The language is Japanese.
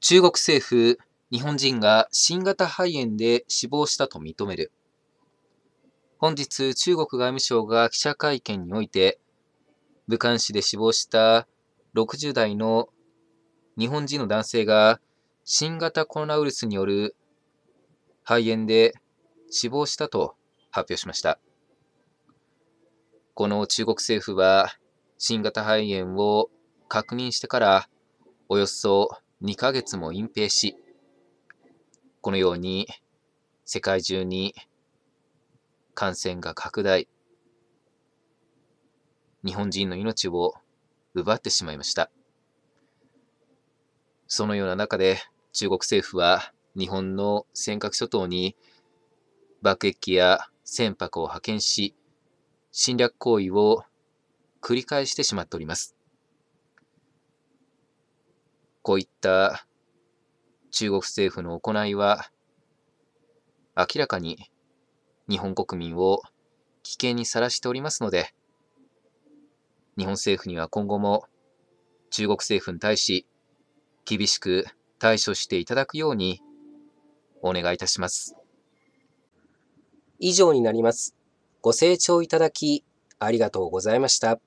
中国政府、日本人が新型肺炎で死亡したと認める。本日、中国外務省が記者会見において、武漢市で死亡した60代の日本人の男性が新型コロナウイルスによる肺炎で死亡したと発表しました。この中国政府は新型肺炎を確認してからおよそ2ヶ月も隠蔽し、このように世界中に感染が拡大、日本人の命を奪ってしまいました。そのような中で中国政府は日本の尖閣諸島に爆撃機や船舶を派遣し、侵略行為を繰り返してしまっております。こういった中国政府の行いは、明らかに日本国民を危険にさらしておりますので、日本政府には今後も中国政府に対し厳しく対処していただくようにお願いいたします。以上になります。ご清聴いただきありがとうございました。